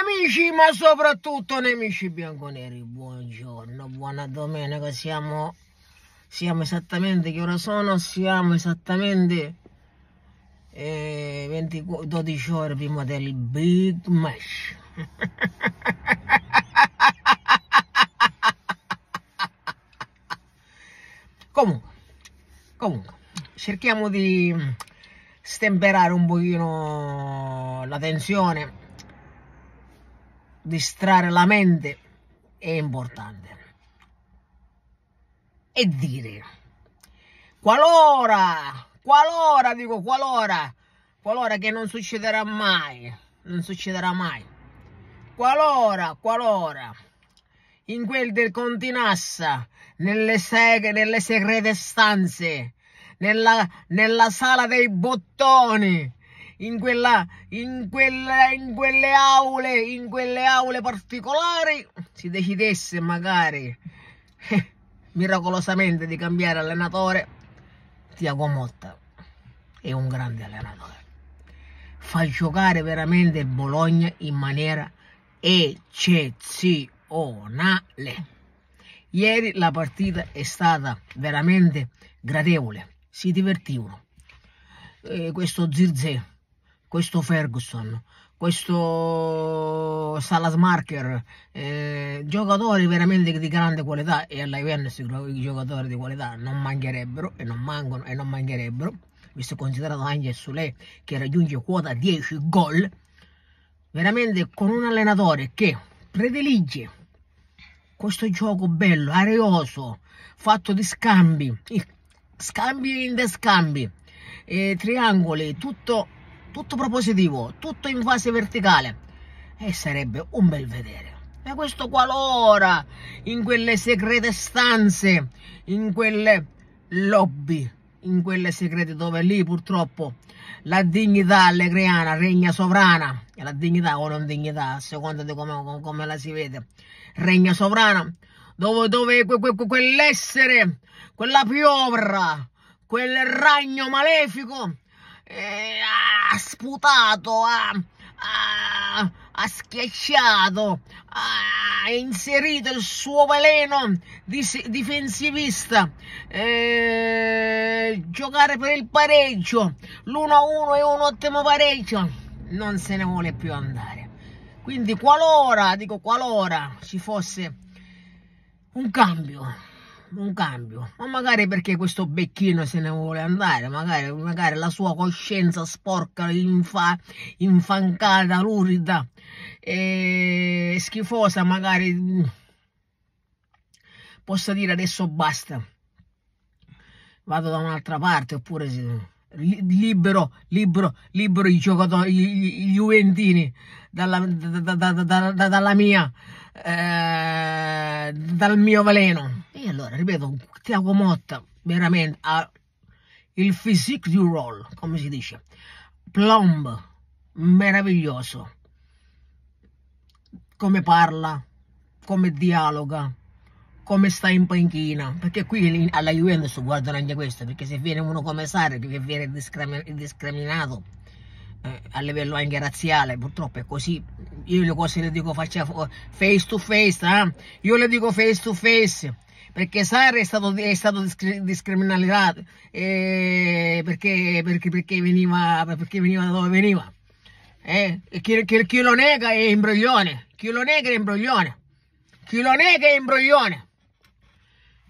Amici, ma soprattutto nemici bianconeri, buongiorno, buona domenica, siamo, siamo esattamente, che ora sono? Siamo esattamente eh, 20, 12 ore prima del Big Match. comunque, comunque, cerchiamo di stemperare un pochino la tensione distrarre la mente è importante. E dire, qualora, qualora, dico qualora, qualora che non succederà mai, non succederà mai, qualora, qualora, in quel del Continassa, nelle, seg- nelle segrete stanze, nella, nella sala dei bottoni, in, quella, in, quella, in quelle aule, in quelle aule particolari, si decidesse magari eh, miracolosamente di cambiare allenatore, Tiago Motta è un grande allenatore. Fa giocare veramente il Bologna in maniera eccezionale. Ieri la partita è stata veramente gradevole, si divertivano. Eh, questo Zirze questo Ferguson, questo Salasmarker, eh, giocatori veramente di grande qualità e alla Juventus i giocatori di qualità non mancherebbero e non mancano e non mancherebbero, visto considerato anche Sule che raggiunge quota 10 gol, veramente con un allenatore che predilige questo gioco bello, arioso, fatto di scambi, scambi in descambi, eh, triangoli, tutto tutto propositivo, tutto in fase verticale e sarebbe un bel vedere. E questo qualora in quelle segrete stanze, in quelle lobby, in quelle segrete dove lì purtroppo la dignità allegriana regna sovrana, e la dignità o non dignità, a seconda di come, come la si vede, regna sovrana, dove, dove que, que, quell'essere, quella piovra, quel ragno malefico, eh, ha sputato, ha, ha, ha schiacciato, ha inserito il suo veleno difensivista, eh, giocare per il pareggio, l'1-1 è un ottimo pareggio, non se ne vuole più andare. Quindi qualora, dico qualora, ci fosse un cambio un cambio, ma magari perché questo becchino se ne vuole andare, magari, magari la sua coscienza sporca, infa, infancata, lurida, e schifosa, magari possa dire adesso basta, vado da un'altra parte oppure... Se, libero, libero, libero i giocatori, i Juventini dalla, da, da, da, dalla mia, eh, dal mio veleno allora, ripeto, Tiago Motta veramente ha il physique du roll, come si dice, plomb, meraviglioso, come parla, come dialoga, come sta in panchina, perché qui alla Juventus guardano anche questo, perché se viene uno come Sarri che viene discriminato eh, a livello anche razziale, purtroppo è così, io le cose le dico faccia face to face, eh? io le dico face to face, perché Sara è, stato, è stata discriminata eh, perché, perché, perché, veniva, perché veniva da dove veniva. Eh, chi, chi, chi, lo nega è imbroglione, chi lo nega è imbroglione, chi lo nega è imbroglione.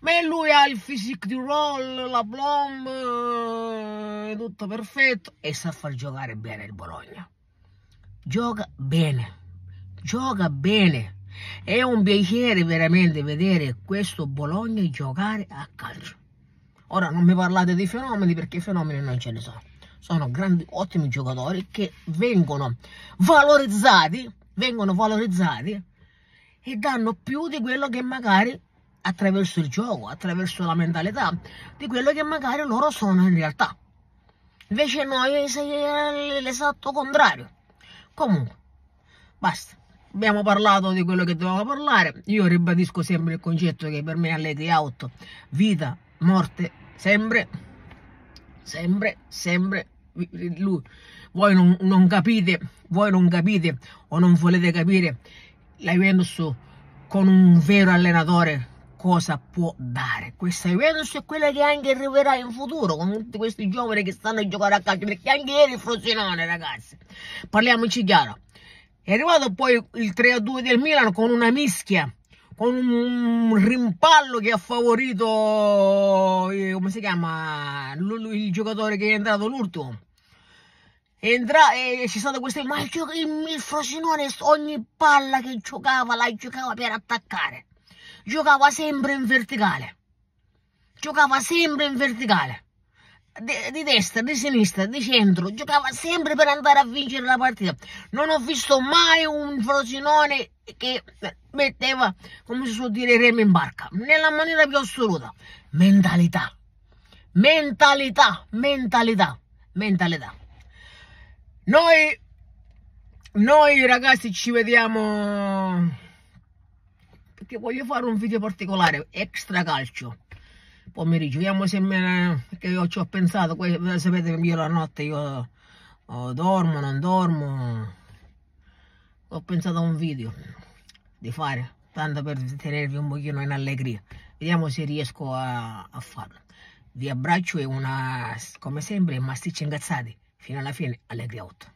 Ma lui ha il physique di roll, la plomb, eh, tutto perfetto e sa far giocare bene il Bologna. Gioca bene, gioca bene è un piacere veramente vedere questo Bologna giocare a calcio. Ora non mi parlate di fenomeni perché fenomeni non ce ne sono. Sono grandi, ottimi giocatori che vengono valorizzati, vengono valorizzati e danno più di quello che magari attraverso il gioco, attraverso la mentalità, di quello che magari loro sono in realtà. Invece noi sei l'esatto contrario. Comunque, basta abbiamo parlato di quello che dovevamo parlare. Io ribadisco sempre il concetto che per me è Lady Out, vita, morte, sempre, sempre, sempre lui. Voi non, non capite, voi non capite o non volete capire la Juventus con un vero allenatore cosa può dare. Questa Juventus è quella che anche arriverà in futuro con tutti questi giovani che stanno a giocare a calcio, perché anche ieri è Frosinone, ragazzi. Parliamoci chiaro. È arrivato poi il 3-2 a del Milan con una mischia, con un rimpallo che ha favorito, eh, come si chiama, il giocatore che è entrato l'ultimo. Entra e c'è stato questo, ma il, il, il Frosinone ogni palla che giocava la giocava per attaccare, giocava sempre in verticale, giocava sempre in verticale di, di, destra, di sinistra, di centro, giocava sempre per andare a vincere la partita. Non ho visto mai un Frosinone che metteva, come si suol dire, remo in barca, nella maniera più assoluta. Mentalità, mentalità, mentalità, mentalità. Noi, noi ragazzi ci vediamo perché voglio fare un video particolare, extra calcio poi mi riceviamo se me perché io ci ho pensato sapete che io la notte io oh, dormo non dormo ho pensato a un video di fare tanto per tenervi un pochino in allegria vediamo se riesco a, a farlo vi abbraccio e una come sempre masticci ingazzati fino alla fine allegria 8